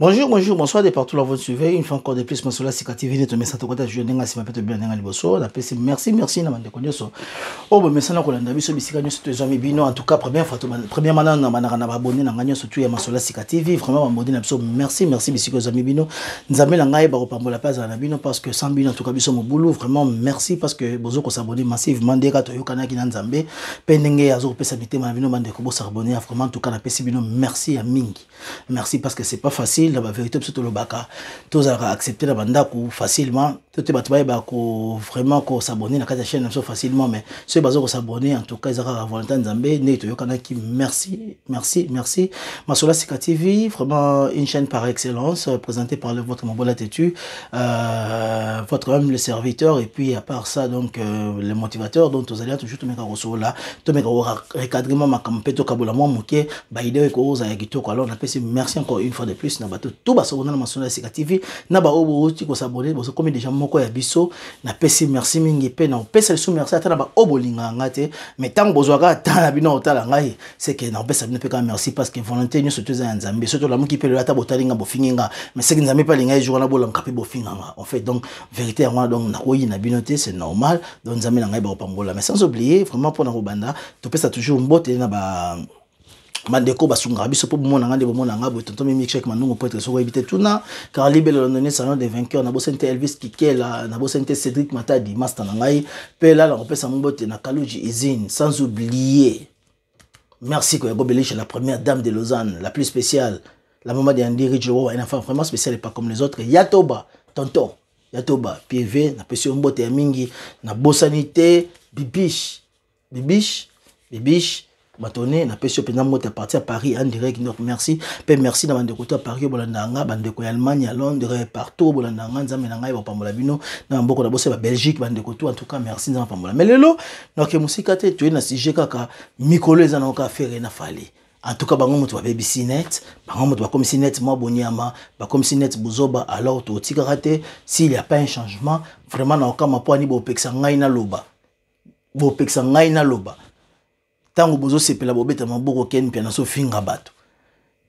bonjour bonjour bonsoir de partout là vous suivez une fois encore de plus masolo asikativini tomesana tokota jio ndenge asima mpe tobina ndenge liboso napesi merci merci na bandeko nyonso oyo bomesana kolanda biso bisika nyonso tozwami bino en tout cas première fois premièrement nano na pas na babone na ngai nyonso tu ya masolo asika tv vraiment m'a na biso merci merci bisika amis bino nzambe na ngai bakopambola mpe azala na bino parce que sans bino en tout cas biso mobulu vraiment merci parce que bozo kosabone massivement que tu ndeka toyokanaki na nzambe mpe ndenge azokopesa mitema na bino bandeko bosabone ya vraiment en tout cas la napesi bino merci ya mingi merci parce que c'est pas facile facile à tous à tous à bande à bande facilement tout est battu et bayeba vraiment qu'on na la chaîne na facilement mais bas baza s'abonner en tout cas eza kaka volonté nzambe ndenge qui merci merci merci m'a asika tv vraiment une chaîne par excellence présentée par le, votre mobola tetu euh, votre homme le serviteur et puis à part ça donc euh, le motivateur donc tozalaka toujours tomeka kosola tomeka recadrement moi mpe tokabola mwa moke et ekokozala ya kitoko alors napesi merci encore une fois de plus na bato to basokona na masolo ya sika tv na baoyo bouti kosabone bozokómi deja moko ya biso napesi merci mingi mpe na opesa liso merci ata na baoyo bolingaka nga te mai ntango bozwaka ata na bino kotala ngai seke na opesa bino mpe kaka merci parce que volonté nyonso toza ya nzambe soki tolamuki mpe lelo ata botali nga bofingi nga mai seki nzambe mpe alingai jour wana bolamuka mpe bofinga nga en fait donc vérité yango wana donc nakoyi na bino te c'est normal donc nzambe na ngai bakopangola mais sans oublier vraiment mpona kobanda topesa toujours mbote na ba Mandeko basunga biso mpo bomonanga nde bomonanga boye tontomi mikchek mandungu prêtre soko oyebi tuna car libele londonien salon des vainqueur na te elvis kikela na te cédrik matadi master na ngai la lala kopesa mobote na kaluji usine sans oublier merci koyago beliche la première dame de lausanne la plus spéciale la mama de andi une enfant vraiment spéciale et pas comme les autres yatoba tonton yatoba piev na yo mbote ya mingi na te bibiche bibiche bibiche batone napesi yo mpenza moto ya parti ya paris en direct donc merci mpe merci na bandeko to ya paris oyo bolanda yanga bandeko ya allemagne ya londres partout oyo bolanda yanga nzambe na ngai bapambola bino na bamboko na boso ya babelgique bandeko to entoutka merci nzambe apambola mai lelo naoke mosika te toyei na sujet kaka mikolo eza naoka affaire na fali en tout cas bango moto babebisi net bango moto bakomisi net mwa boniama bakomisi net bozoba alors totikaka te s'il y a pas un changement vraiment naokama mpo ani bopekisa ngai naloba bopekisa ngai naloba ntango bozosepela bobeta maboko keni mpe nazofinga bato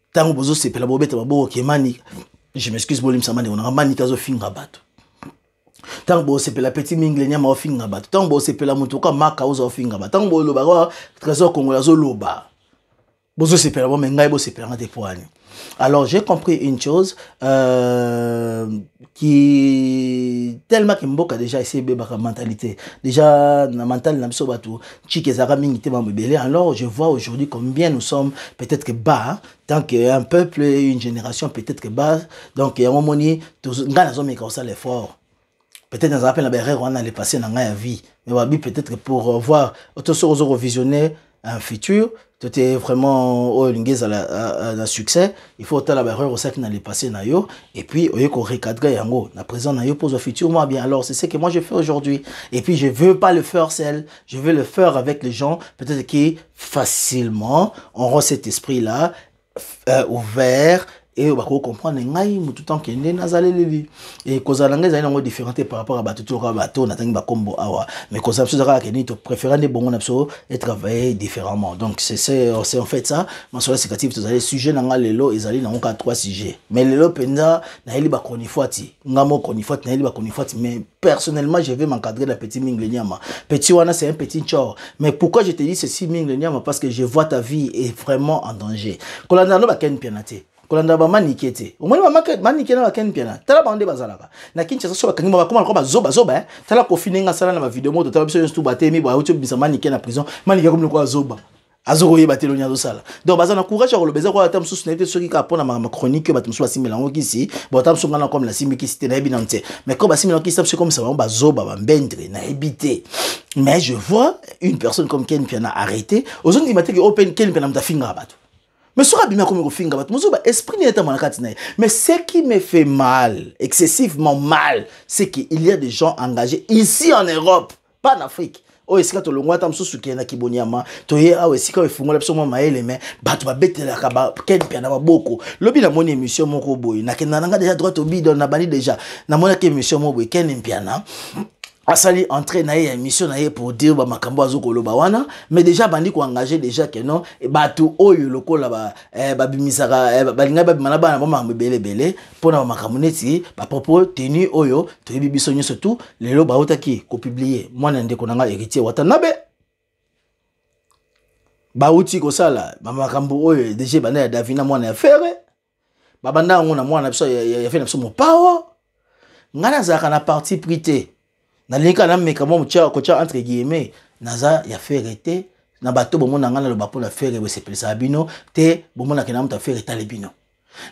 ntango bozosepela bobeta maboko ke manika je m'excuse bolimisa mandeko nanga manika azofinga bato ntango bosepela petit mingle nyama ofinga bato ntango bosepela motu ka maka oza ofinga bato ntango bolobaka trésor kongola azoloba bozosepela bome ngai bosepelanga te po ani Alors j'ai compris une chose euh, qui tellement que mboka déjà essayé de la mentalité. Déjà la mentalité n'a pas tout. Chikezara mingité bambébélé. Alors je vois aujourd'hui combien nous sommes peut-être que bas tant qu'un peuple une génération peut-être que bas donc à un moment donné tous les hommes qui l'effort peut-être dans appel la on a les passé dans la vie mais peut-être que pour voir autour aux visionner un futur est vraiment à oh, la à un succès il faut otala au sac dans les passé nayo et puis qu'on recadre yango na présent na yo pose au futur moi bien alors c'est ce que moi je fais aujourd'hui et puis je veux pas le faire seul je veux le faire avec les gens peut-être qui facilement auront cet esprit là euh, ouvert et bako comprendre ngai mutu tant que nde nazaleleli et kozala ngai ezali nango différent par rapport à bato toloka bato natangi bakombo awa mais kozala biso eza kaka keni topréféra nde bongo na et travailler différemment donc c'est c'est en fait ça masolo ya sikative tozali sujet nanga nga lelo ezali nango kaka trois sujets mais lelo mpenza nayeli bakonifwati nga mo konifwati nayeli bakonifwati mais personnellement je vais m'encadrer la petit mingle nyama petit wana c'est un petit chor mais pourquoi je te dis ceci mingle nyama parce que je vois ta vie est vraiment en danger kolanda no bakeni mpiana te kolanda bamanike te omoni bamanike na bakeni mpiana tala bango nde bazalaka na kinshasa so bakangi bakoma lokola bazobazoba eh? tala kofi ndenge asala na bavideo moto tala biso nyonso tu batemi bauti obimisa manike na prison manike akomi lokola azoba azokoyeba te loni azosala donc baza na courage ya koloba eza koa ata mosusu nayebi te soki kaka mpona makambo chronique oyo bato mosusu basimela yango kisi bata mosusu ngana comme nasimbi kisi te nayebi nano te mais ko basimela yango kisi ta mosusu ekomisa bango bazoba bambendre nayebi te mais je vois une personne comme ken mpiana arrêté ozondima teke open oh, ken mpiana moto afingaka bato mais soki abimi akomi kofinga bato mosusu baesprit nini etambwa na kati na ye mais ce qui me fait mal excessivement mal c'est qu'il y a des gens engagés ici en europe pas en afrique oyo esika tolongwa ata mosusu kee na kiboniama toye awa esika oyo efungola biso mwa mayele me bato babetelaka bakempia na maboko lobi namoni émission moko boye nakenda nanga deja droit obidon nabandi deja namonaki émission moko boye kene mpiana asali entrée na ye ya émission na ye pour dire bamakambo azokoloba wana mais déjà bandi koengage déjà ke non bato oyo lokola babimisaka balingai babima na bana bamakambo ebelebele mpona bamakambo neti bapropos tenu oyo toyebi biso nyonso tu lelo bautaki kopiblie mwana ya ndeko na nga héritier watanabe bauti kosala bamakambo oyo déjà banda ya davina mwana ya fere babanda yango na mwana na biso ya fere na biso mopawa ngai nazalaka na parti pri te nalingi kaka nameka mwa motia kotia entre guillemet naza ya fere te na bato bomona ngai naloba mpona fere bosepelisaka bino te bomonaka na moto afere etali bino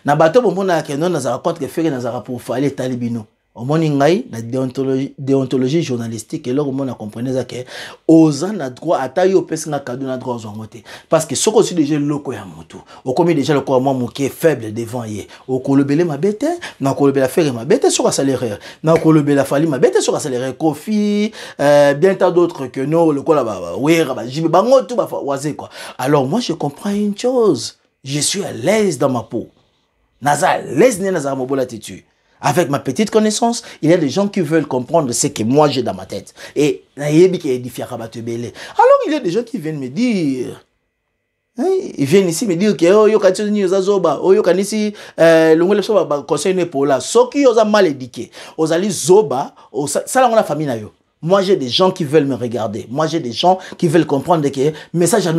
na bato bomonaka no nazalaka contre fere nazalaka pour fale etali bino omoni ngai na deontologie, deontologie journalistique eloko mona comprendre eza ke oza na droit ata yo opesi nga kado na droit ozwa yango te parce que soki ozwi déjà eloko ya motu okomi déjà lokola mwa moke faible devant ye okolobela mabe te nakolobela fere mabe te soki asala erreur nakolobela fali mabe te soki asala erreur kofi euh, bien tant d'autres que no lokola bawera bajibe bango tu bawaze quoi alors moi je comprends une chose je suis à l'aise dans ma peau naza à l'aise nde nazala mobola attitude Avec ma petite connaissance, il y a des gens qui veulent comprendre ce que moi j'ai dans ma tête. Et alors il y a des gens qui viennent me dire, hein, ils viennent ici me dire que oh yo ni ozoba oh yo kanisi euh, so conseil ne pour là. Ceux qui mal zoba, ça là a famille Moi j'ai des gens qui veulent me regarder. Moi j'ai des gens qui veulent comprendre que message à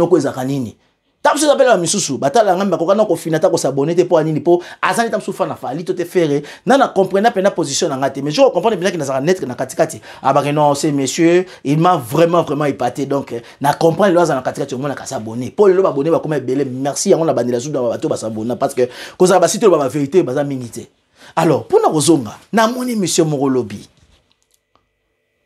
ntango mosusu ezapelaka misusu batala ngambi bakoka na kofina ata kosabone te mpo anini mpo aza nde ntango mosusu fana fali to te fere nga na comprendre mpena position na nga te mais je comprendre mpenaki nazalaka netre na katikati abake ah, non ce monsieur il m'a vraiment vraiment épaté donc eh, na comprendre lelo aza na katikati omonaka sabone mpo lelo babone bakoma ebele merci yango na bandela sudu na bato basabona parce que kozala basite loba bavérité baza mingi te alors mpona kozonga namoni monsieur moko lobi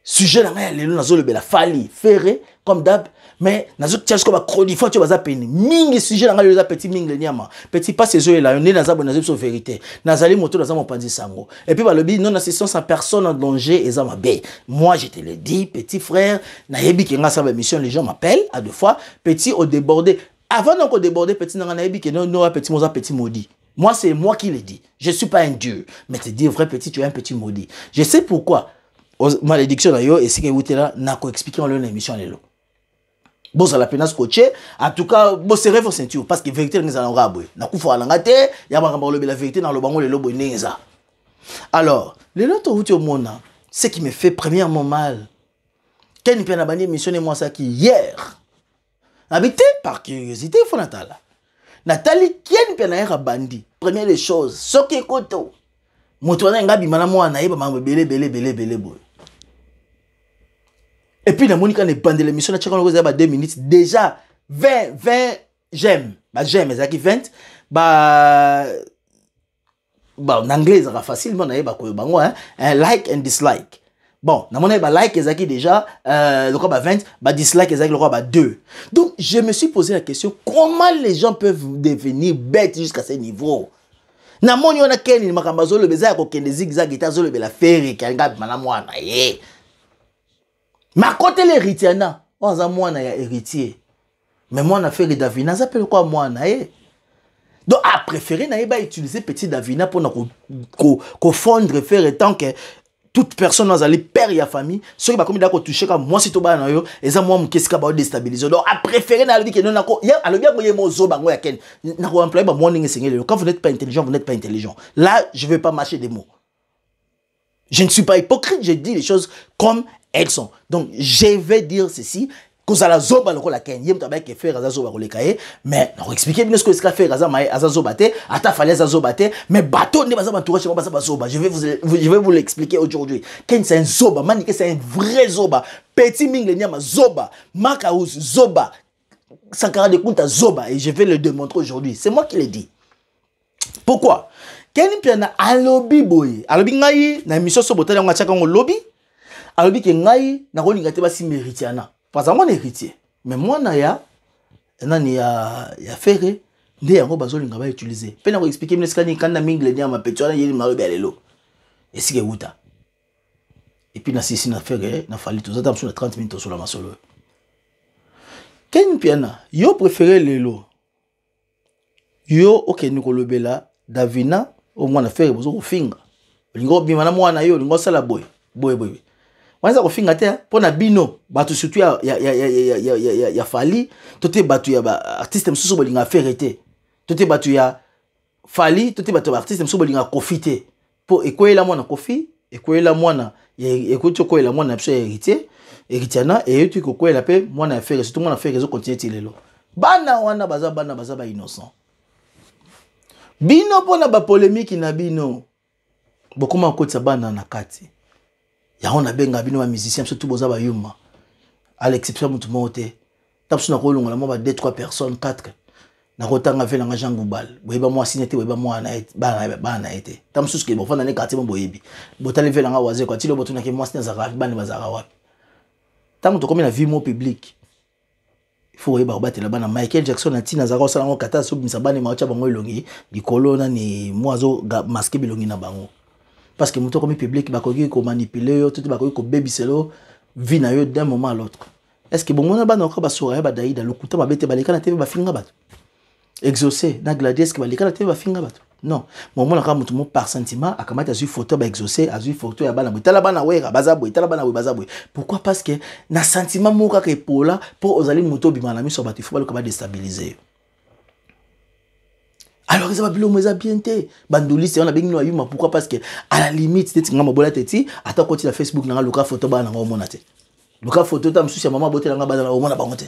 sujet na ngai ya lelo nazolobela fali fere comme dabe mais nazotia sikoyo bacrodifo tyo baza pene mingi sujet na ngai oyo eza petit mingi leniama petit pasi ezoyela yo nde naza boye nazoyi biso vérité nazali moto naza mopanzi sango epuis balobi non assistance à personne en danger eza mabe moi je te le dis petit frère nayebi ke nga asala bamission les gens m'appellent à deux fois petit odébordé avant donc odébordé petit na nga nayebi ke noa petit moza petit maudit moi c'est moi qui le dis je suis pas un dieu mais te dire vrai petit tu es un petit maudit je sais pourquoi malédiction na yo esika ewutela nakoexplike ngo lelo na émission lelo bozala mpenza scotché en tout cas boserre vos ceinture parce que vérité ndenge ezala yango ya boye nakufaka nanga te ya makambo alobela vérité naloba yango lelo boye ndenge eza alors lelo touti omona ce qui me fait premièrement mal keni mpe na bandi émission ne mwasaki hier nabi te par curiosité fo natala natali keni mpe na yere abandi première des choses soki ekoto moto wana enga abima na mwana nayeba makambo ebele ebele ebele ebele boye epuis namoni kana ebandela émission natiaka wana kozala ba 2 minutes déjà 20 20 gemme bagemme ezalaki 20 ba ba na anglais ezalaka facile mpo nayeba koyo bango like and dislike bon namoni balike ezalaki déjà euh, lokola ba 20 badislike ezalaki lokola ba 2 donc je me suis posé la question comment les gens peuvent devenir bête jusqu'à ce niveau namoni wana keni makambo azoloba eza ya kokende zigzag ete azolobela ferike alinga abima na mwana ye eh. me akotela oh, héritier na oyo aza mwana ya héritier me mwana fere davina aza mpe lokola mwana ye donc apréféré nayeba utiliser petit davina mpona kofondre ko, ko fere tant que toute personne azali père ya famille soki bakomi da kotouche ka mwasi to bana na yo eza mwa moke esika baodestabilise donc apréféré na alobi ke non alobi yango ye mo ozoba yango ya kene nakoemploye bamwa ndenge esengeli lelo quand vous n'êtes pas intelligent vous n'êtes pas intelligent là je veux pas marcher des mots Je ne suis pas hypocrite, je dis les choses comme elles sont. Donc, je vais dire ceci. kozala zoba lokola kene ye moto abayaki efere aza zoba koleka ye mais nakoexplike bino soki ce fere aza maye aza zoba te ata fali aza zoba te mais bato nde baza bantourage yango bazoba je vais vous, je vais vous l'expliquer aujourd'hui ken c'est un zoba Manique c'est un vrai zoba petit mingle nyama zoba makaus zoba sankara de kunta zoba et je vais le démontrer aujourd'hui c'est moi qui l'ai dit pourquoi keni mpiana alobi boye alobi ngai na émission so botali yango atiaka yango lobi alobi ke ngai nakolinga te basimba héritier ana parce yango na héritier mais mwana ya nani ya, ya fere nde yango bazolinga bautilize mpe nako explike mino esika nini kanda mingi leni ya mapeti wana yeli malobi ya lelo esika ewuta epuis nasisi na fere na fali toza ta mosu na 30 minute tosola masolo oyo keni mpiana yo préféré lelo yo okende kolobela davina oyo mwana fere bozo kofinga olingi kobima na mwana yo olingi kosala boye boye boye waza kofinga te mpo na bino bato surtout ya, ya, ya, ya, ya, ya, ya, ya, ya fali to te bato ya baartiste mosusu bolinga fere te to te bato ya fali to te bato ya baartiste mosusu bolinga kofi te mpo ekweyela mwana kofi ekweyela mwana ekoti okweyela mwana na biso ya héritier héritiana eyuti kokweyela mpe mwana ya fere surtout mwana ya fere ezokontinue ti lelo bana wana baza bana baza bainnocent bino mpona bapolemiki na bino bokoma kokotisa bana na kati yango nabenga bino bamusicien biso tu boza bayuma à l'exception ya motu moko te ta biso nakolongola mwa ba 2 3 personnes 4 nakotanga ve nanga jean goubal boyeba mwa sine te boyeba bana na ye te ta mosusu ke bofanda ne quartier mo boyebi botali ve nanga wazeko atili obotunaki mwa sine azalaka wapi bana bazalaka wapi ntango tokomi na vie mo publique fo koyeba kobatela bana michael jackson na ntina azalaka kosala yango kata sobimisa bana ema otya bango elongi likolo nani mo azomaske bilongi na bango parceke moto akomi publike bakoki komanipule yo to te bakoki kobebisela vi na yo d'un moment à l'autre estceke bongona bana okoka basoka ya badaida lokuta mabe te baleka na te mpe bafinga bato exaucé na gladi estceke baleka na te mpe bafinga bato non mon na kaka moto moko par sentiment akamati asu photo ba baexauce asu photo ya bana boye tala bana wera baza boye tala bana boye baza boye pourquoi parce que na sentiment moko kaka epola pour ozali moto obima na miso ya bato football baluka badestabilize déstabiliser. alors eza babilomo eza bien te bandolisi wana bengi no ayuma pourquoi parce que à la limite teti nga mabola te ti ata okoti na facebook nanga luka photo bana nanga omona te luka photo ta mosusu ya mama abotelanga bana omona bango te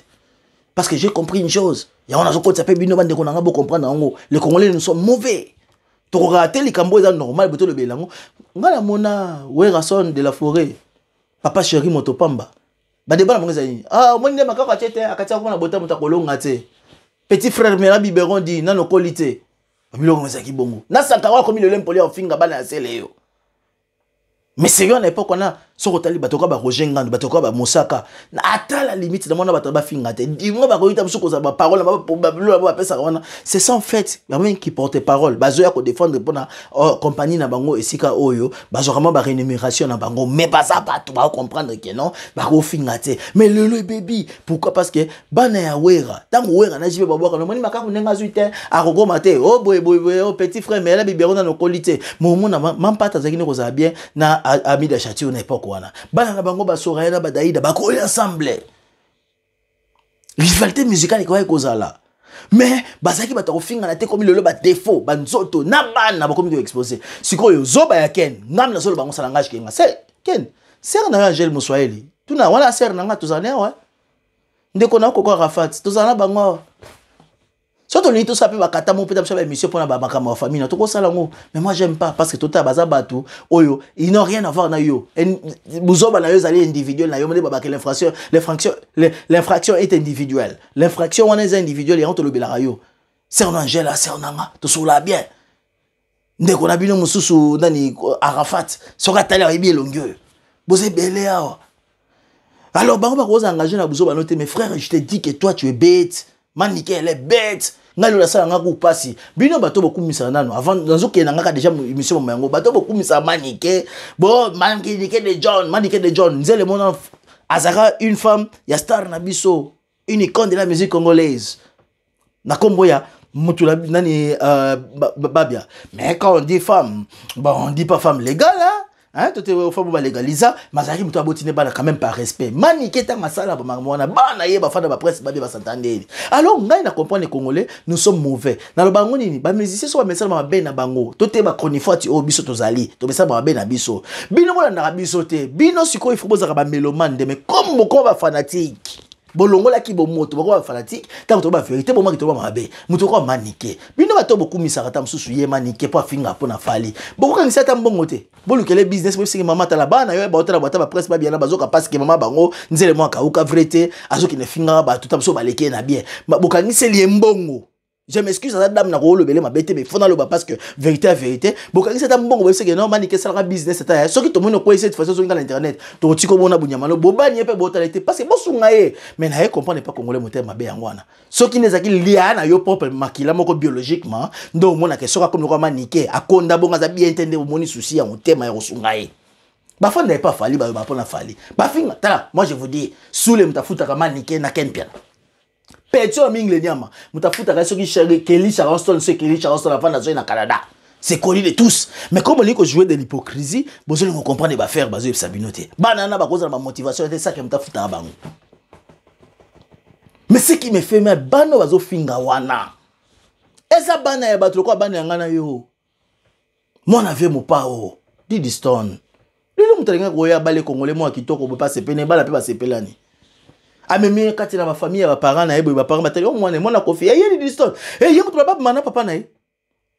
parce que j'ai compris une chose on a yango nazokotisa mpe bino bandeko nanga bocomprendre yango les congolais nous sont mauvais tokokaka te likambo eza normal boto olobela yango ngai namona werason de la forêt papa sheri moto pamba badeba na bango eza nini ah omoni nde makako atie te akati yako mpona bota moto akolonga te petit frère mela biberon di nano okoli te babiloko ezalaki bongo nasaka wa akomi lelo mpoli ya kofinga bana ya sele yo mais serio na epoke wana soki otali bato okoya baroger ngando bato okoya bamosaka ata la limite na mwana bato bafinga te dimoi bakoyita biso kozala baparole babilona bo bapesaka wana c'est ça en fait bamoi qui porte parole bazoya kodefendre mpona oh, compagnie na bango esika oyo bazwaka mwa barénumération na bango mais baza bato bakomprendre ke non bakofinga te mais lelo ebebi pourquoi parce que bana ya wera ntango wera naji mpe babwaka nomoni makaku ndenge azwi te akokoma te o oh, boyeboyeboye o oh, petit frère mais ela bibero na nokoli te momona mampata azalaki ne kozala bien na amida chatio na époque moko wana bana na bango basoraya na badaida bakoya ensemble rivalité musicale ekoyai kozala me bazalaki bato akofingana te komi lelo badefo banzoto na bana bakomi koexpose sikoyo zoba ya ken ngami nazoloba yango sala ngage kenga se ken sere na yo angele moswaeli tuna wana sere na nga tozala na awa eh? ndeko na okoko arafat tozala na bango awa so tolingi tosala mpe bakata mo mpe ta biso baémission mpona bamakambo ya famille na tokosala yango mais moi j'aime pas parce que tota baza bato oyo oh, ils n'ont rien à voir na yo bozoba na yo ezali individuel na yo nde babaka l'infraction l'infraction est individuelle l'infraction wana eza individuelle yango tolobelaka yo ser nangela ser nanga tosola bien ndeko na bino mosusu nani arafat soki atali ayebi elongi oyo boza ebele awa oh. alors bango bakozwa engage na bozoba no te mais frère je te dis que toi tu es bête manike elle est bête ngai lelo asalanga ku mpasi bino bato bokumisaka nano avant nazokende nanga deja émission mama yango bato bokumisaka manike bo manike de john manike de john nzele mona azalaka une femme ya star na biso une icône de la musique congolaise na nkombo ya moto nani euh, babia mais quand on dit femme bon on dit pas femme légale hein? to te ofamu balegaliza mazalaki moto abotine bana quand même par respect manike ntango asala bamakambo wana bana ye bafanda bapresse babe basantandeli alors ngai na comprendre congolais nous sommes mauvais naloba yango nini bamusicien so bamesalama mabe na bango to te bacronifati oyo oh, biso tozali tomesalama mabe na biso bino bolandaka biso te bino sikoyo ifo bozalaka bamelomane nde me comme bokoma bafanatike bolongolaki bomoto boko bafanatike ntango tokoba verité bomaki tokoba mabe motu okoba manike bino bato bokumisaka ta mosusu ye manike mpo afinga mpo na fali bokokangisa ata mbongo te bolukele business boyebisingi mama tala bana yo baotala bwata bapresse babiana bazoka pasike mama bango nzele moko akauka vrai te azokende efingaka bato ta mosusu baleke na bien bokangiseli ye mbongo je m'excuse aza dame nakoolobele mabe te befo naloba parce que vérité ya vérité bokangisi ata mbongo boyebiseke normalike esalaka business ata ya soki tomoni okweyisa ete façon ozongi na internet tokotika omona bunyamalo bobani ye mpe botala ete parce que bosunga ye mais naye comprendre mpa congolais motema mabe yango wana soki ne ezalaki lia na yo propre makila moko biologiquement nde omonaka soki akomi lokola manike akonda bongo aza bien te nde omoni susi ya motema ya kosunga ye bafanda ye mpe afali bayo bapona afali bafinga tala moi je vous dis sule moto afutaka manike na kenpiana peti oyo mingi leniama moto afutaka soki kelly charleston soki kelly charleston afanda azoi na canada c'est connu de tous mais comme olingi kojouer de l'hypocrisie bozolingi kocomprendre bafere bazoyebisa bino te bana wana bakozala bamotivation te saki moto afutaka bango mais ce qui me fait mal bana oyo bazofinga wana eza bana ya bato lokola bana ya ngai na yo mwana vie mopa o didiston lelo moto alingaka koya bale kongole moko ya kitoko bopasepene bala mpe basepelani famille, ma parents, na ma parents m'a na ye boye parents batali o mwana mwana kofi eyeli diston eye kutu bababima na papa na ye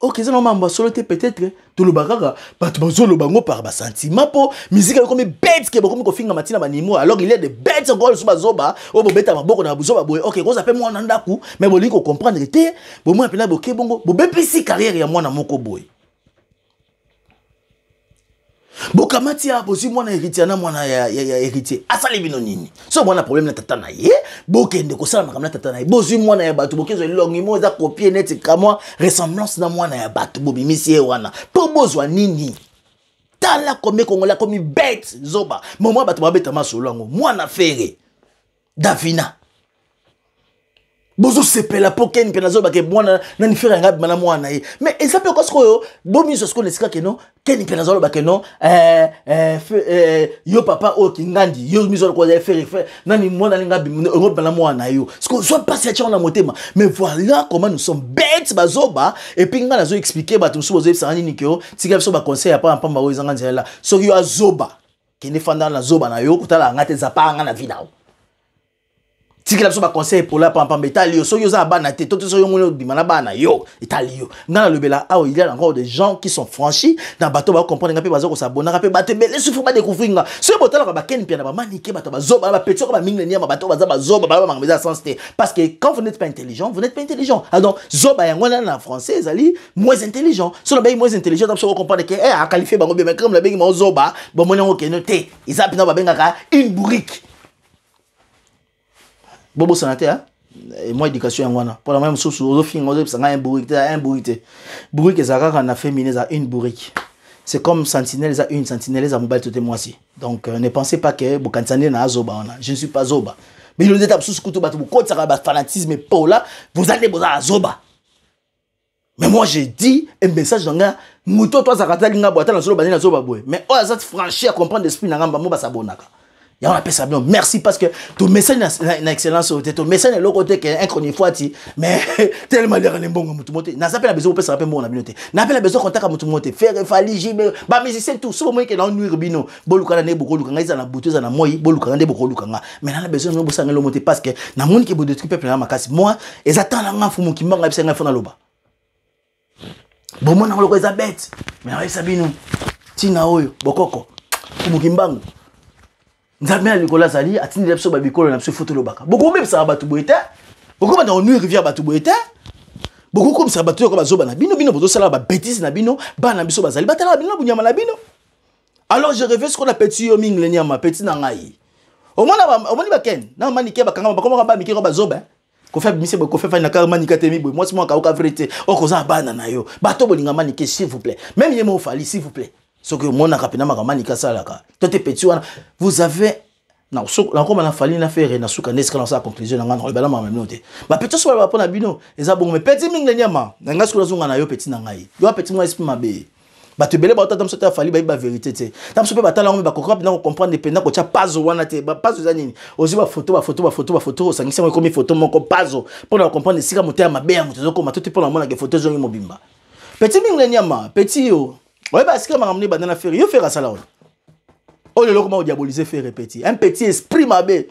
ok eza na mambo m'a te peut-être hein. toloba bah, tu bato bazoloba bango par basentiment mpo miziki comme bete ke bakomi ma alors il y a de bete encore lisusu ma oyo beta maboko na babuzoba boye ok koza ma, mwana ndako mai ma, kocomprendre te bomwana ma, boke bongo ben, carrière ya bokamati ya bozwi mwana héritier na mwana ya, ya, ya héritier asali bino nini so mwana problème na tata na ye bokende kosala makambo na tata na ye bozwi mwana ya bato bokezwa elongi mo eza kopie neti kamwa ressemblance na mwana ya bato bobimisi ye wana mpo bozwa nini tala komi kongola akomi bete zoba momoya bato babetama solo yango mwana fere davina bozosepela mpo keni mpe nazobake mwana nani fere yanga abima na mwana ye me eza mpe okosi oyo bomiso sikoyo na esika keno keni mpe nazolobake no eh, eh, eh, yo papa oyo kingandi yo miso lokoa fere nani mwana ninga obima na mwana yo sikoyo zwa mpasi ya tiango na motema mais voilà comment nous sommes bete bazoba epui ngai nazoexplike bato mosusu bozoyebisanga nini keo tika biso baconseil ya pamba pamba oyo ezanga nzela soki yo azoba kende fanda na zoba na yo kotala yanga te eza pa yanga na vi na yo Si vous avez un conseil pour yo soki oza na bana te to Vous soki un il y a encore des gens qui sont franchis na bato Vous nga pas baza kosabonaka vous Vous souffrances. parce que quand vous n'êtes pas intelligent vous n'êtes pas intelligent alors zoba yango nana na français ezali moins intelligent so nabengi moins intelligent tabiso kocomprendre ke akalifie bango qualifié mais comme zoba vous yango Vous te vous une bobosana te ah. mwa éducation yango wana mpona ma mosusu ozofinga ozopesa ngai un bourrique te ah, un bourrique te bourrique ezala kaka na féminin eza une bourrique c'est comme sentinelle eza une sentinelle eza mobali to te mwasi donc euh, ne pensez pas que bokanisa nde na azoba wana je ne suis pas zoba bino nde ta mosusu kutu bato bokotisaka bafanatisme pola ah, boza nde boza azoba mais moi j'ai dit un message na ngai moto to azaka talinga boye ata na solo bandeni azoba boye mais oyo aza franchi ya comprendre esprit na ngai bamo basabonaka yango napesa bino merci parce que to message na, na excellence oyo te to message eloko te ke incronie fois ti mais tellement liaka na mbongo motu moko te naza mpe na besoin kopesaka mpe mbongo na bino te na mpe na besoin kontaka motu moko te fere fali jibe bamusicien tout so bomoki ke naonwire bino bolukana nde bokolukanga eza na butu eza na moi bolukanga nde bokolukanga mais nana besoin bino bosanga elomo te parce que namoni ke bodetruit peuple na makasi moi eza ntan na nga fumu kimbango ayebisa ngai mpo naloba bomonango loko eza bete mais nayebisa bino ntina oyo bokoko fumu kimbango nzambe ya likolo azali atindela biso babikolo na biso fo tolobaka bokomebisaka bato boye te bokobanda onui rivière bato boye te bokokomisa bato oyo ko bazoba na bino bino bozosala babétise na bino bana na biso bazali batalaka bino na bonyama na bino alors je revais ce qu'on appelle yo mingi le nyama petit na ngai omona omoni bakene na manike bakanga bakomaka bamike ko bazoba kofa bimise kofa fani na kaka manika te miboye mwasi moko akauka vrai te okozala oh, bana na yo bato bolinga manike s'il vous plaît même ye mo ofali s'il vous plaît soki omonaka mpenza makambo manika asalaka to te peti wana vous avez nakoma na fali na fere na suka nde esika nasala conclusion na ngai nakolobela makambo bino te bapeti oso balobala mpo na bino eza bongo me peti mingi lenyama na ngai soki nazonga na yo peti na ngai yo apeti mwa esprit mabe bato ebele baotata miso te afali bayebi bavérité te ta miso mpe batala yango me bakokoka mpenza kocomprendre mpenza kotya pazo wana te pazo eza nini ozwi bafoto bafoto bafoto bafoto osangisi yango ekomi foto moko pazo mpona kocomprendre esika moto ya mabe ya moto ezokoma to te mpona omonaka foto ezongi mobimba peti mingi lenyama peti yo oyeba asika makambo nde banda na fere yo fere asala wana oyo eloko ma odiabolise fere peti un petit esprit mabe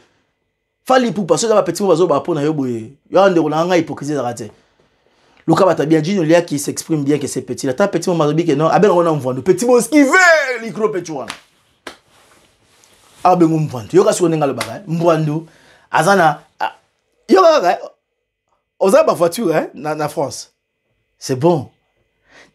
fali pupa soki bapetit mo bazoba mpo na yo boye yo ndeko na ngai hypocrisie ezaka te luka bato bien jino lia qui s'exprime bien que c'est petit ata petit mo mazobi ke non abengango na mvwandu petit mo skive likro peti wana abengo mvwandu yo kasi ko ndenge alobaka eh? mvwandu aza na ah, yo kaka eh? oza bavoiture eh? na france c'est bon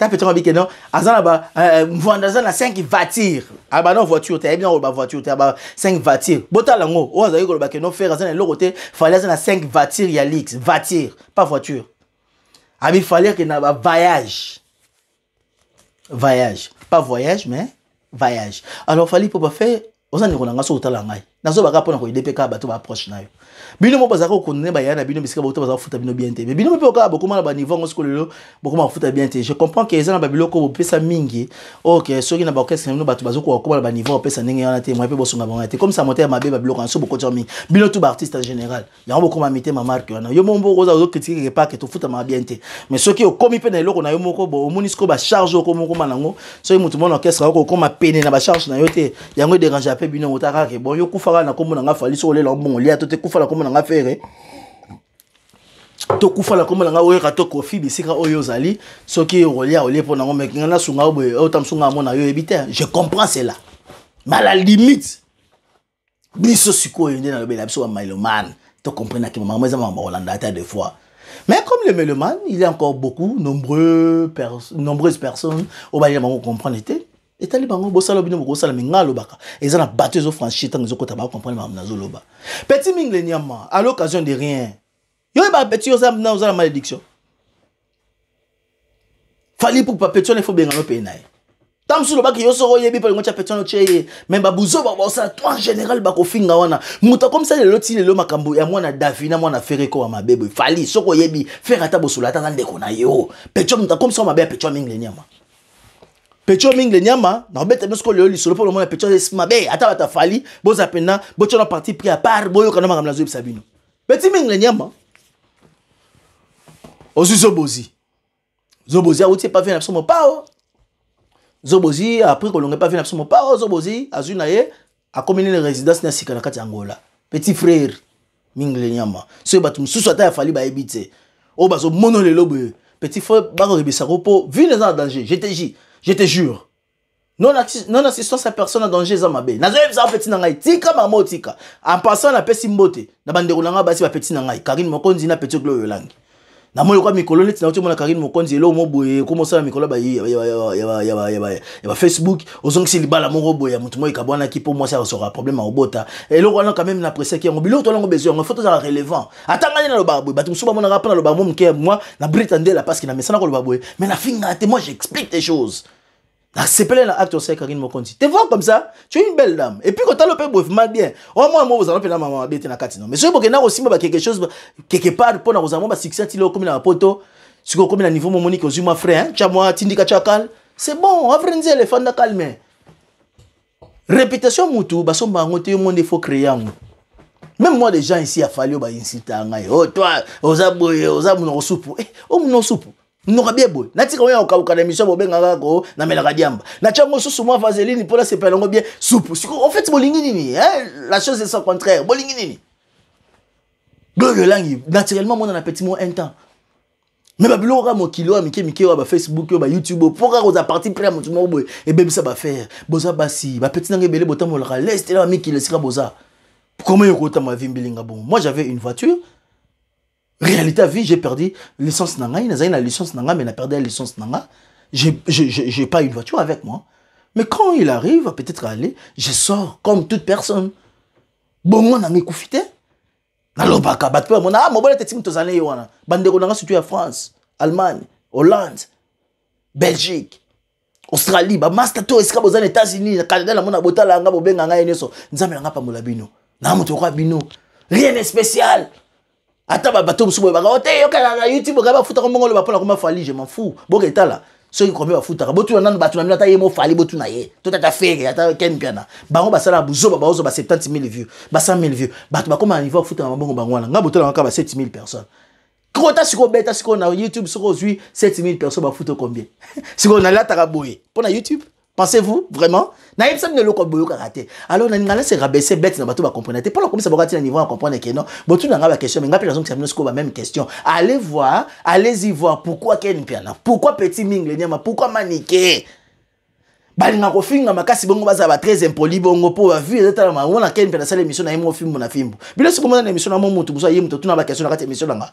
ta peut-être on dit non azana ba euh, mvanda azana 5 voitures aba ah non voiture ta bien ba voiture ta ba 5 voitures bota lango o oh, azali ko ba non faire azana le côté fallait azana 5 voitures ya lix voiture pas voiture abi ah, fallait que na ba voyage voyage pas voyage mais voyage alors fallait pour pas faire ozana ko nanga so tala ngai nazobaka mpona koyede mpe kaka bato baapproche na yo bino mo bazalaka kokondone bayaya na bino bisika bauta baza kofuta bino bien te me bino mpe okaka bokoma na baniveau yango siko lelo bokoma kofuta bien te je comprends ke eza na babiloko oyo bopesa mingi ok soki na baorchestre bino bato bazokoka kokoma na baniveau opesa ndenge wana te mwa mpe bosunga bango te comme samote ya mabe babiloko yango so bokotia mingi bino tu baartiste en général yango bokomami te mamarke wana yo mombo oza ozokritike ke parke tofutama bien te mais soki okomi mpe na eloko na yo moko omoni siko bacharge okoma okoma nango soki motu mona orchestre akokokoma pene na bacharge na yo te yango ederange mpe bino otaka ke bon yokufa kufa kaka na nkombo na nga fali soki olela mbongo lia to te kufa na nkombo na nga fere tokufala kombo na ngai oyeka tokofi bisika oyo ozali soki okolia olie mpo nango mekinga nasunga yo boye otamsunga yango na yo oyebi te je comprends cela mais à la limite biso sikoyo nde nalobela biso bamelomane tocomprenaki mamango eza mama olanda ata des fois mais comme le méloman il y a encore beaucoup nombreux pers nombreuses personnes oyo balela bango comprendre te etali bango bosala bino bokosala me nga alobaka eza na bato ezofranchi ntango ezokota bakomprendre makambo nazoloba petit mingi lenyama à l'occasion de rien yoyeba petit ozana ozala malédiction fali mpo papetition efo bengana opei na ye ta mosusu olobaki yo soko oyebi mpo lingo tia petition otie ye me babuzo bakosala to en général bakofinga wana moto akomisa lelo ti lelo makambo ya mwana davina mwana fereko wa mabe boye fali soko oyebi fere ata bosola ata aza ndeko na yo petition moto akomisa wa mabe ya petition mingi lenyama petro mingi lenyama na obeta bino sikoyo lelo lisolo mpo lomona petro esi mabe ata bato afali boza mpena botyana parti pri apart boyokana makambo nazoyebisa bino peti mingi lenyama ozwi zobozi zobozi awuti epavie na biso mopao zobozi apres kolonga epavie na biso mopao zobozi azwi na ye akomi nini résidence na sika na kati ya ngola petit frère mingi lenyama soki bato mosusu ata afali bayebi te oyo bazomona lelo boye petit frère bakorebisako mpo ville eza na danger gtj Je te jure. non-assistance ya personne en danger eza mabe nazoyebisa bapeti na ngai tika mama otika en passant napesi mbote na bandeko na ngai basi bapeti na ngai karine mokonzi na peti gloyolangi namoni kwa mikolo neti nauti omona karine mokonzi elo mo boye komosala mikolo ya bafacebook ozongisi libala moko boye ya motu moko ekabwanaki mpo mwasi akosoka problème aobota eloko wana quand même napresiaki yango biloko tolango bezwa yango fo tozala relevant ata ngai nalobaka boye bato mosusu bamonaka mpo nalobaka mo moke ya moi na brita ndela parceke na mesana kolobaka boye mais nafingaka te moi j'explique des choses Ah, asepele là acte osali karine mokonzi te voir comme ça tu es une belle dame et puis kotala mpe boyevema bien o oh, moi moko ozala mpe na maman mabe te na kati non. mais soki aussi kosimba quelque chose quelque part pour mpona kozala mwa basuccès ntila la na bapoto sikoy comme à niveau aux yeux ma frère tya mwa tindika tya c'est bon les fans fanda calme réputation mutu basomba yango te au monde faut créer yango même moi les gens ici afali bah bainsulte yanga ye hein. oh toi oza boye oza monoko supu o monoko supu noka bie boye natika oyo akauka na émission bobengaka ko namelaka diamba natya mosusu mwa vaseline mpona sepela yango bien supu siko en fait bolingi nini la chose est sans contraire bolingi nini gloire elangi naturellement mona na petit mo un temps me babiloko kaka mokili oyo mike mike oyo bafacebook oyo bayoutube oyo mpo kaka kozala parti près ya motu moko boye ebebisa bafere boza basi bapeti nanga ebele botambolaka leste na bamikili esika boza comment yokotama vimbilinga bongo moi j'avais une voiture réalité à vie j'ai perdu licence il la licence nanga mais il a perdu la licence nanga j'ai pas une voiture avec moi mais quand il arrive peut-être aller je sors comme toute personne bon moi de Je ne mon pas nanga en france allemagne hollande belgique australie to états-unis canada na bino rien de spécial ata bato mosusu boye bakao oh, te yokelaka youtube okaa bafutaka mbongo loba mpona koma fali je manfou boketala soki combien bafutaka botuna nanu bato na bino ata ye mofali botuna ye to tata fere ata kenpiana bango basalaka buzoba baozwa ba 70 000 vieux ba 100 000 vieux bato bakoma na niveau afutaka mabongo bango wana ngai botala kaka ba 7 000 personnes kota sikoyo beta sikoyo na youtube soki ozwi 7 000 personnes bafuta combien sikoyo nalataka boye mpo na youtube Pensez-vous vraiment Naïbsam ne le boyo karaté. Alors nangala se rabaisser bête na bato ba comprendre. Pas comme ça bakati na niveau à comprendre que non. Bon tu n'anga ba question mais ngapi raison que ça nous ba même question. Allez voir, allez y voir pourquoi Ken Piana. Pourquoi petit Mingle Nyama, pourquoi Maniké balinga kofinga makasi bongo baza ba très impoli bongo po ba vu ezatala ma wona Ken Piana sale émission na yemo film na film. Bilo sikomona na émission na mo mutu busa yemo tuna ba question na kati émission na nga.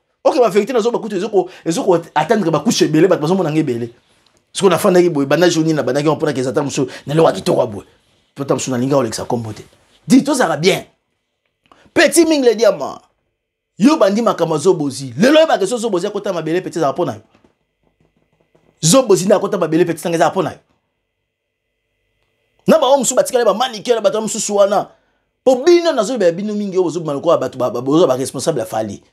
oke bavérité nazo bakutu ezokoatteindre bakushe ebele bato bazomonanga ebele soki nafandaki boye bandaki onini na bandaki mponaki eza ta mosusu nalewaka kitoko boye mpota mosusu nalingi aolekisa kombo te di tozala bien petit mingi le diama yo bandi makambo azobozi lelo oyebaka so zobozi akota mabele peti ezala mpo na yo zobozi nde akota mabele peti ntango ezala mpo na yo na baoyo mosusu batikali bamanike na bato ya mosusu wana mpo bino nazoyeba ya bino mingi oyo bozobima lokola bato bozoa baresponsable afali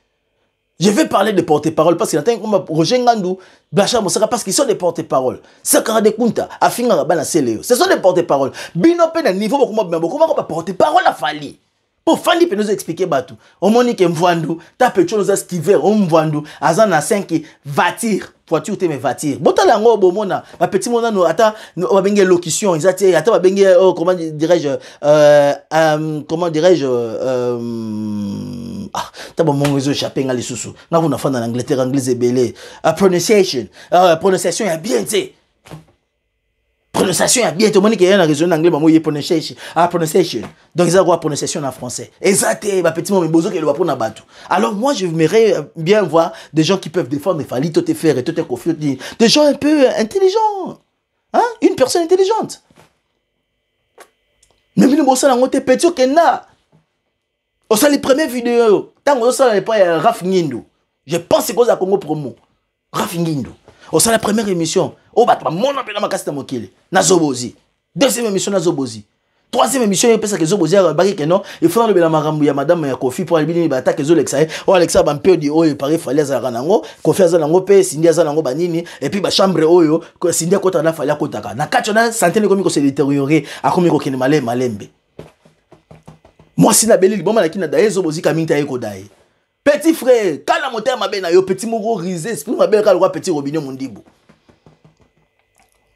Je vais parler de porte-parole parce qu'il y a Roger Ngandou, Blacha Mosaka, parce qu'ils sont des porte-parole. Sakara de Kunta, Afinga Rabana Seleo. Ce sont des porte-parole. Bino peine à niveau, comment comment porte-parole à Fali? po fandi mpe nozo explike bato omoni ke mvwandu ta petrol oza stiver omvwandu aza na 5 vatire voiture te me voiture botala yango bomona bapetit mo nano ata babenge locution eza te ata babenge oh, comment dirais-je euh, um, comment dirais-je euh, ah, ta bomongo ezochappe nga lisusu nakuna fanda na angleterre anglais ebele uh, pronunciation uh, pronunciation ya bien te prononciation ya bien tomonike ye na raison d'anglais anglais bango ye prononciation ah prononciation donc eza kwa prononciation en français eza te bapeti mo le keloba na bato alors moi je voudrais bien voir des gens qui peuvent défendre fallait tout te faire tout te confier des gens un peu intelligents hein une personne intelligente mais bino bosala petit te peti okenda osali première vidéo ntango ozosala lepa ya euh, raf Ngindo je pense kozala congo promo raf sait la première émission oyo bato bamona mpena makasi na mokili nazobozwi deuxième émission nazobozwi troisième émission epesaka ezobozi ya babaki keno ifona alobela makambo ya madame ya kofi mpo alobi nini batake ezolekisa ye oyo alekisaka bamperiode oyo epare fali azalaka nango kofi aza nango mpe sindi aza nango banini epui bachambre oyo sindi akotaka na fali akotaka na kati wana santene ekomi kose deteriore akomi kokende maleme malembe mwasi na beli liboma naki na daye ezobozika mingi ta ye kodaye petit frère kala motema mabe na yo petit moko rise esprit mabe kala lokwa petit robinio mondibu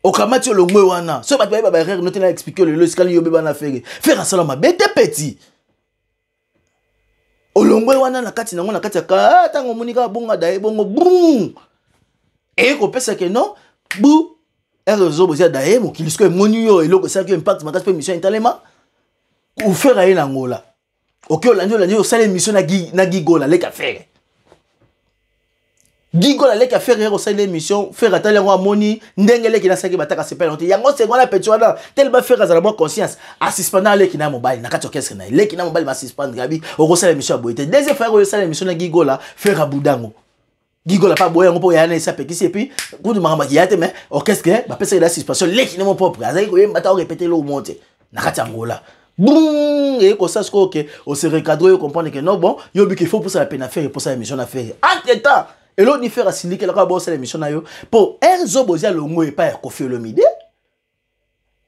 okamati olongwe wana soki bato bayeba baerreur no tena explike lelo esikali yobe bana fere fere asala mabe te peti olongwe wana na kati nango na kati ya ka ntango ah, omoni kaka bongada ye bongo brum eye kopesake no bu ere ozobozia da ye mokili sikoyo emoni yo eloko esalaki yo impact makasi mpe émission etalema ofere ye na ngola oke olandi olandi osala émission na gigola leka fere gigol aleki afere kosala émission fere atali yango amoni ndenge eleki nasaki bataka sepele yango te yango sengo wana peti wana tele bafere azala mwa conscience asuspenda aleki na mobali oh, na kati ya orchestre na ye leki na mobali basuspendre yabi okosala émission ya boye te deuxième fois oyosala émission na gigola fere abudango gigola mpa boye yango mpo yana esi apekisi epui kutu makambo akiya te mai orchestre bapesaki na suspension leki na mo propre azalaki koyemba ta orepete lomo te na kati ya ngola boum et qu'on sache que ok on se recadre et comprendre que non bon yo bi qu'il faut pour ça la peine à faire et pour ça la mission à faire entre temps eloko nini faire asilikelaka ya bosala émission na yo mpo r zo bozia longo epai ya kofi olomide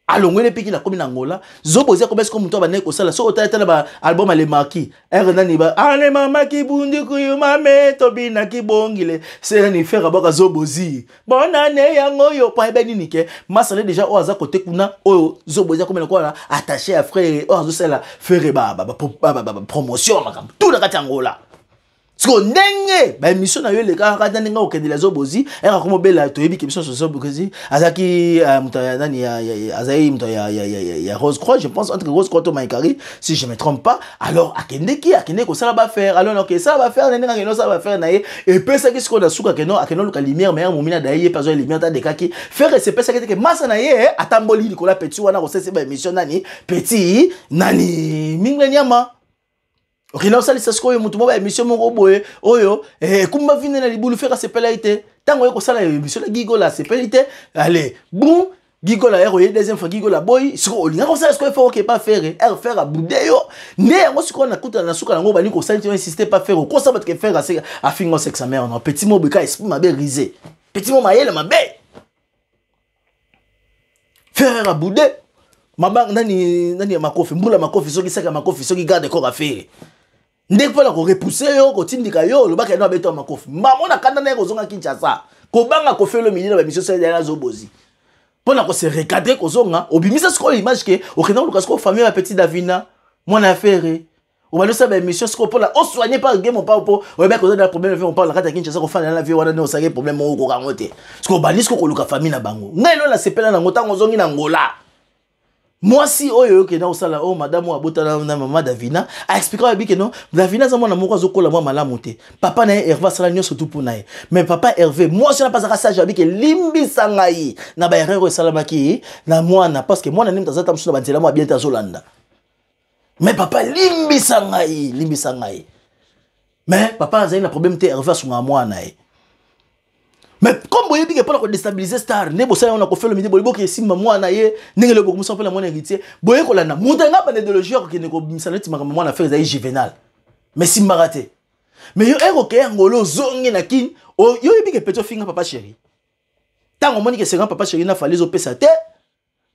alongwele mpe kila akomi na ngola zobo ozia koba esiko moto abandeki kosala soki otalatala baalbum alemaki r nani ba alemamaki bundikuyumame tobinaki bongile se nani fere aboka zobozi bonane yango oyo po ayeba nini ke masale deja oyo aza kote kuna oyo zobo ozia komi lokola attache ya frere oyo azosalela fere bapromotion makambo tu na kati ya ngola siko ndenge baemission na yo elekaka kata ndenge akokendela ezobozi eka komo obela toyebiki biso sosobozi azalaki euh, moto nani azali moto ya rose croix je pense entre rose croix to maikari si je me trompe pas alors akendeki akendeki kosala bafaire alors noke esala bafaire na ndenge akende osala bafaire na ye epesaki sikoyo na suka akende akende oluka lumière meyer momi na daye ye mpe azwa lumière ta dekaki fere esepesaki teke masa na ye eh, atamboli likolo ya petit wana kosalisi baemission nani petit nani mingleniama okende kosalisa sikoyo motu moko ya émission moko boye oyo ekumba eh, vine na libulu fere asepelai te ntango oye kosala émission na gigola asepeli te ale bon gigola ere oye deuxième fois gigola boyi sikoyo olinga kosala sikoyo fere okepa fere ere eh, fere abude yo nde yango sikoyo nakutana na suka nango balingi kosala ti insiste pa fere okosa bato ke fere afinga osexa mare no petit mo boyeka esprit mabe rise petit mo mayele mabe fere abude mabanga nani nani ya makofi mbula makofi soki saka makofi soki garde corps afere ndenge mpona korepousse yo kotindika yo olobaka yano abeto ya makofi mamo na kanda na ye kozonga kinshasa kobanga kofelo midi na bamisio sali yana azobozi mpona kose recadre kozonga obimisa sikoyo image ke okenda koluka sikoyo famille ya petit davina mwana ya fere obandi osala baémission sikoyo mpona osoigne par game opao mpo oyebaki koza na problème vie opao na kati ya kinshasa kofanda na vie wana nde osaki problème moko okokango te sikoyo obandi sikoyo koluka famille na bango ngai no nasepela nango ntango ozongi na ngola mwasi oyo okenda kosala oyo oh, madamu abotana na mama davina aexplika oyo abike non davina aza mwana moko azokola mwa malamu te papa na ye herve asala nyonso tu mpo na ye me papa herve mwasi oyo apasaka sage abike limbisa ngai na baerreur oyo esalamaki na mwana parceke mwana nde moto aza ta mosu na banzela mwa bien te azolanda me papa limbisa ngai limbisa ngai me papa azali na problème te herve asungaka mwana ye mais comme boyebi ke mpona kodestabilize star nde bosala yango na kofelo midi boyeboki esimba mwana ye ndenge le bokomosa mpona mwana héritier boye kolanda moto yanga bana idéologie ya kokende kobimisana neti makambo mwana affaire ezali juvenal mais simbaka te mais yo ekokee yangolo ozongi na kini yo yebi ke peti ofinga papa sheri ntango omoni ke senga papa sheri na fali ezopesa te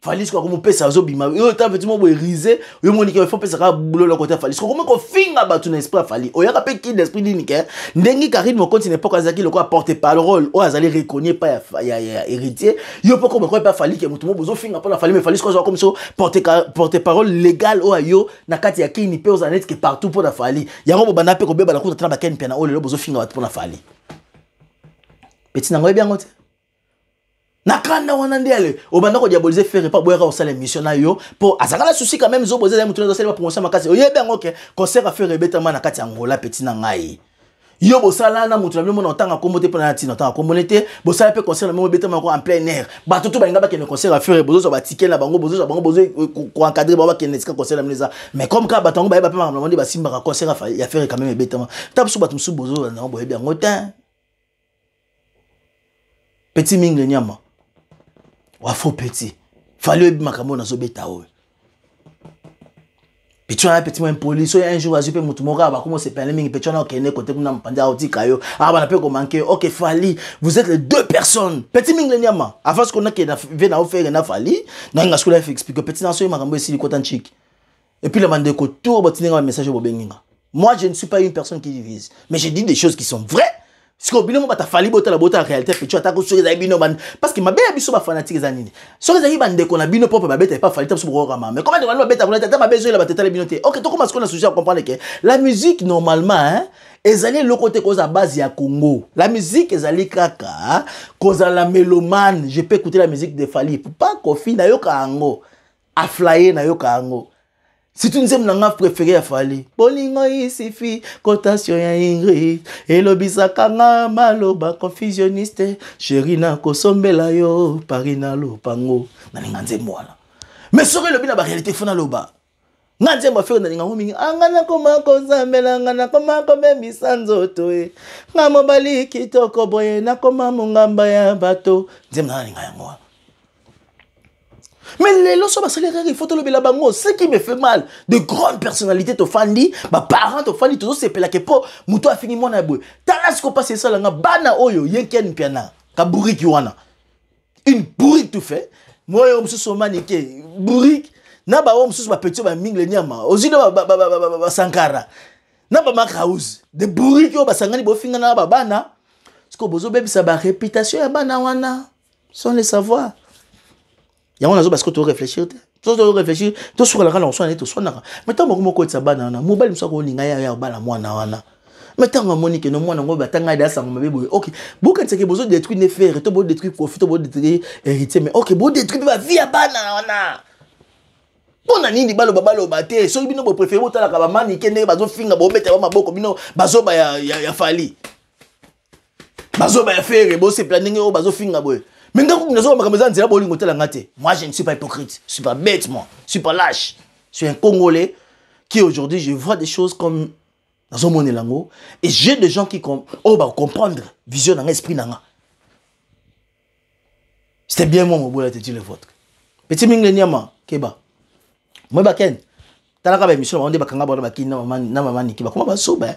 falisi kaka mopesa azobima oyo ta vetima boye rise oyomoni ke fopesa kaka bulola kote ya falisi kokoma kofinga bato na esprit ya fali oyaka mpe kide esprit nini ke ndenge karine mokonti na epoke azalaki lokola porte parole oyo oh, azali reconnu epai ya héritier yo mpo kobako epai fali ke moto mobo ozofinga mpona fali me falisi kozwa komiso porte parole légale oyo oh, yo na kati ya kini mpe ozala neti ke partout mpona fali yango bobanda mpe kobebala kuta te na bakeni mpe na oyo lelo bozofinga bato mpona fali peti nango oyebi yango te na kanda wana nde ale obanda kodiabolize fe repa boyaka kosala émission na yo mpo azalaka na susi quand même zo bozela motu azosalema promotion makasi oyebi yango ke concert afere ebetama na kati ya ngola peti na ngai yo bosala na motu na bino mona otanga kombo te mpo na ya ntina otanga kombo ne te bosala mpe concert na bino obetama yango en plein air bato to balinga bakende concert afere bozozwa batike na bango bozozwa bango bozokoencadre bango bakende esika concert na bino eza mais comme kaka bato yango bayeba mpe makambo na bango nde basimbaka concert ya fere quand même ebetama ta biso bato mosusu bozozwa na yango boyebi yango te petit mingi nyama wafo petit fali oyebima kambo nazobeta oyo petit a petit moins impolice oyo un jour a mpe motu moko abakomi osepele mingi petit wana okende côté kuna mopandi Ah yo abana mpe manke ok fali vous êtes les deux personnes petit mingle leniama avant soki onakende ve na falli, na fali nangenga sikola efexplike petit naso oyo makambo esili kota Et puis le bandeko tour botindinga bah, message bo benginga moi je ne suis pas une personne qui divise mais je dis des choses qui sont vraies sika obino mo bato afali botala botala réalité petu atako soki ezali bino parce que mabe ya biso bafanatique eza nini soki ezali bandeko na bino propre babeta epa afali ta biso bokokokama mais comment dekoani babeta kuna te ata mabe ezoyela bato etala bino te ok tokoma sikoyo na sujet ya comprendre ke la musique normalement ezali eloko te koza base ya congo la musique ezali kaka kozala mélomane je peux écouter la musique de fali pas kofi nayoka yango aflaye nayoka yango situ nzembo na nga préféré ya fali bolingo isifi kotation ya ingrid elobisaka nga maloba confusionniste sheri nakosombela yo pari na lopango nalinga nzembo wana mais soki elobi na baréalité fo naloba nga nzembo afere nalinga ngo mingi anga nakoma kozambela nga nakoma kobebisa nzoto e nga mobali kitoko boye nakoma mongamba ya bato nzembo na nalinga yango wana mais lelo so basalelaki fotolobela bango ce qui me fait mal de grande personnalité tofandi baparent tofandi tozosepelaki tala ça bana oyo qui wana une to fait moyo parents omanike burik na baoyo Ma bapeti ma bamingle nyama ozwi no basankara na de ba sangani bo finga na réputation, ya bana wana sans le savoir yango nazo basike toréfléchir te toréfléchir tosukalaka na koswana te toswanaka me ntango bango moko otisa bana wana mobali mosu akolinga ye ya obala mwana wana me ntango amoni keno mwana ngo batanga ede asango mabe boye ok bokanisaki bozodétruire ne fere to bodétruire profit to bodétruire héritier mais ok bodétruire mpe bavie ya bana wana mpona nini baloba baloba te soki bino bopréféré botalaka bamanike ndenge bazofinga bobeta bamaboko bino bazoba ya fali bazoba ya fere bosepela ndenge oyo bazofinga boye mais ntango nazoka makambo eza nzela bolingo otalanga te moi je ne suis pas hypocrite je suis pas bête moi je suis pas lâche je suis un congolais qui aujourd'hui je vois des choses comme nazomonela yango et j'ai des gens qui oyo oh, bacomprendre vision nanga esprit nanga c'était bien moi mobola te dit le vôtre petit mingi niama keba moi baken talaka baémission na bango nde bakanga bana bakini na mamaniki bakoma bazoba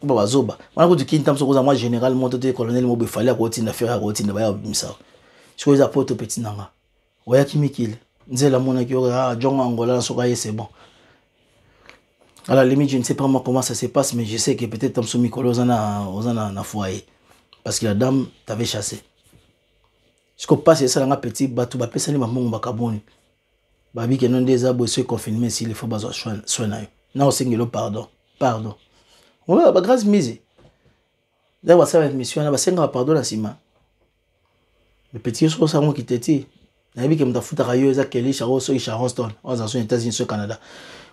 kuba bazoba wana kutu kini ntambo sokozala mwa général moto te colonel mobo efale akotinda fere akotinda baya obimisa soki eza poto peti na nga oyaki mikili nzela amonaki oka ah, jongo angola soki aye c'est bon à la limite je ne sais pas moi comment ça se passe mais je sais que peut-être tamso mikolo oza na, oza na, na foyer parce que la dame t'avait chassé soki opasi esalanga peti bato bapesani bambongo bakaboni babikeno nde eza boye soki confirme s'il faut bazwa soin na yo na osengelo pardon pardon bagrâce mise eza basala ba émission wana basengaka pardon na nsima epeti ye soko osalango kite ti nayebi ke moto afutaka yo eza keli charo soki charleston oza so na états-unis so canada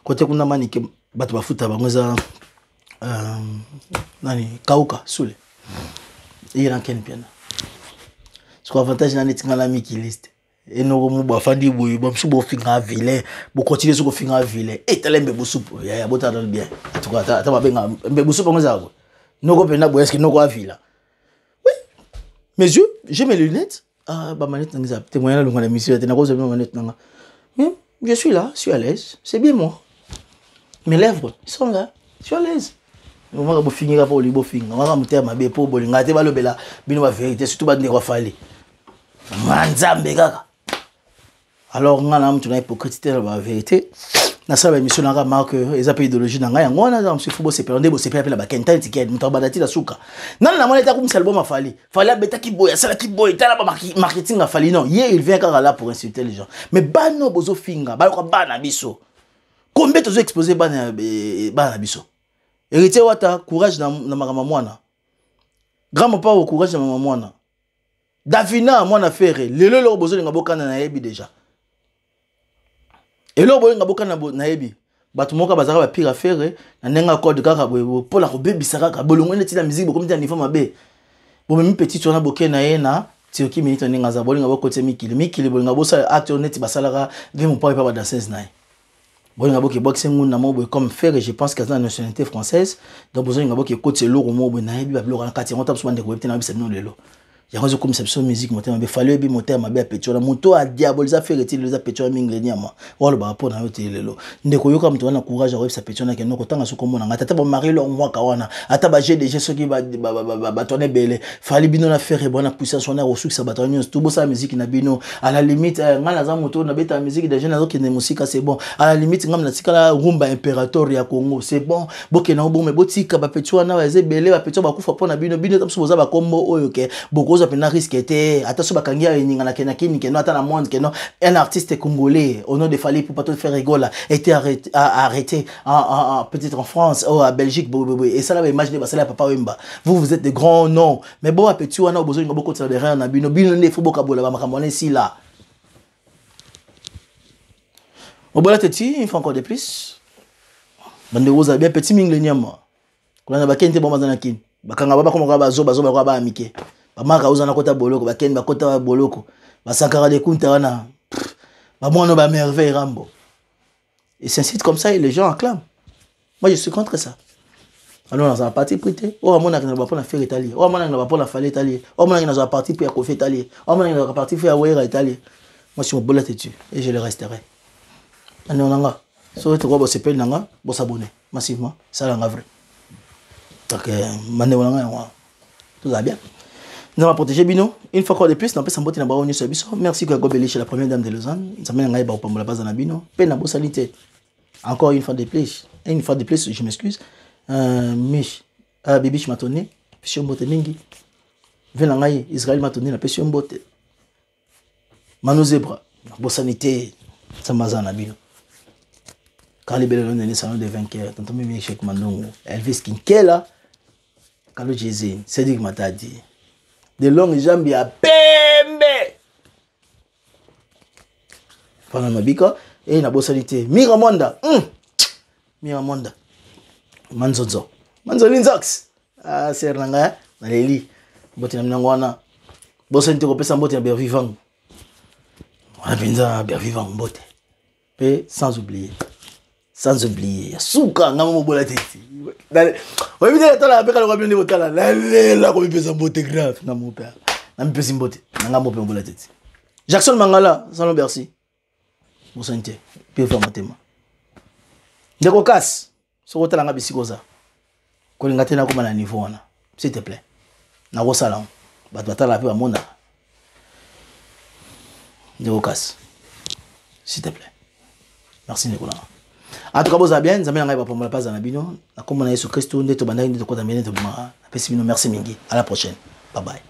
kote kuna mani ke bato bafuta bango eza euh, nani kauka sule ye na nkene mpiana soko avantage nani etingana mikiliste enoko mu bafandi boye bamosu bofinga vilain bocontinue so kofinga vilain etala mbebo supu yaya botala bien ata babenga mbebo supu yango ezala boye noko mpena boye eske noko avila oui mesieur j'ai mes lunettes Ah, bamanete nanga eza témoigne nalonga na misio te nakozwa mpe bamanete nanga je suis là suis à l'aise c'est bien moi mes lèvres sont là suis à l'aise omaka bofingika mpo olingi bofinga omaka motema mabe mpo bolinga te balobela bino bavérité surtout bandeko afali mwana nzambe kaka alors nga na mutu na hypocrite te na bavérité nasala baémission nanga marke eza mpe idéologie na ngai yango wana mosufu bosepela nde bosepela mpe na bakenta ntikeni moto abandati na suka nani na mwana etakumisa album afali fali abetaki boye asalaki boye tala bamarketing afali non ye il vient kaka là pour insulter les gens mais bano bozofinga baloka bana biso combien tozo expose bana na biso héritier wata courage na makambo mwana grand papa o courage na mama mwana davina mwana fere lelo eloko bozolinga bokanda nayebi déjà eloko boyenga bokana nayebi bato moko bazalaka bapire affaire na ndenge acorde kaka boye mpona kobebisa kaka bolongo neti na musike bokomi ti na niveau mabe bomemi petite wana boke na ye na turki minute ndenge aza bolinga bokotia mikili mikili bolinga bosala acteur neti basalaka game mpo epa badanseuse na ye bolinga boke ebwakisi ngunda moko boye comme frère je pense kaza na nationalité française donc bozolinga boke ekoti eloko moko boye nayebi babiloko na kati yango ta biso bandeko boye te na babisa bino lelo yango ezokomisa biso musike motema mabe fali oyebi motema mabe ya petiola moto adiaboliza fere ti lelo eza petiola mingi lenyama walobaka mpo na yo ti lelo ndeko yoka moto wana courage akoyebisa petiola kende kotanga soki omona ngai ata bamarie longwaka wana ata bagdg soki bato wana ebele fali bino na fere bwana puissance wana akosukisa bato wana nyonso tobosala musike na bino à la limite eh, ngai naza moto nabeta musike deje nazokende mosika c'est bon à la limite ngai natikala rumba imperator ya congo c'est bon bokenda obome botika bapetiola wana baza ebele bapetiola bakufa mpo na bino bino ta mosu boza bakombo oyo ke bokoza kozwa mpena risque te ata so bakangi ya eninga na kena kini keno ata na moine keno un artiste congolais au nom de fali pour pato faire rigola été arrêté, arrêté en, en, en, peut-être en France ou à Belgique bo, bo, bo. et ça là imagine basala ya papa wemba vous vous êtes de grands noms mais bon apeti wana obozoni ngo bokotisa derrière na bino bino nde fo bokabola bamakambo wana esila obola teti une fois encore de plus bandeko ozala bien petit mingi le nyama kolana bakeni te bamazana kini bakanga ba bakomaka bazo bazo bakoka baamike bamaka oza na kota boloko bakende bakota ba boloko basakara dekunta wana bamwana bamerveille rambo et s'incite comme ça et les gens acclament moi je suis contre ça alors dans un parti pris te oyo pas na la faire italie oh amonaka na bapona fale etalie oyo amonaka na parti pris ya kofi etalie oyo oh, amonaka na parti pour ya wera etalie moi je suis mobola te tu et je le resterai andeko nanga soki tokoa bosepeli nanga abonnez massivement ça vrai donc euh, mandeko nanga tout va bien nous avons protégé Bino. Une fois encore de plus, nous avons mbote na bao nyonso biso. Merci que Gobelé chez la première dame de Lausanne. Nzambe na ngai ba opambola baza na Bino. Pe na bosalité. Encore une fois de plus, une fois de plus, je m'excuse. Euh, Mich, euh, Bibiche m'a tourné. Pesi mbote mingi. Ve na ngai Israël m'a tourné na pesi mbote. Mano Zebra, na bosalité. Nzambe aza na Bino. Quand les belles dans le salon des vainqueurs, tonton Mimi Cheikh Mandongo, Elvis Kinkela, Kalo Jézé, Cédric Matadi. de longue jambe ya pembe fana mabika e eh, nabosani te miramonda mm. miramonda manzonzo manzoli nzax ah, ser na ngai eh, naleli mbote na minango wana bosani te kopesa mbote na bervivangu wana mpenza bervivangu mbote mpe sans oublier sans oublier suka ngama mobola tete oyebi te tala mpe kala kwa bino nde kotala nalela komipesa mbote grave nga mope namipesi mbote nanga mope mobola tete jackson mangala salon bercy mosani te mpe fa motema ndeko kasi soki otalanga bisika oza kolinga te nakoma na niveau wana s'il te plaît nakosala ngo bato batala mpe bamonaka ndeko kasi s'il te plaît merci ndeko nanga en ah, tout cas bien avez na vous avez merci à la prochaine bye.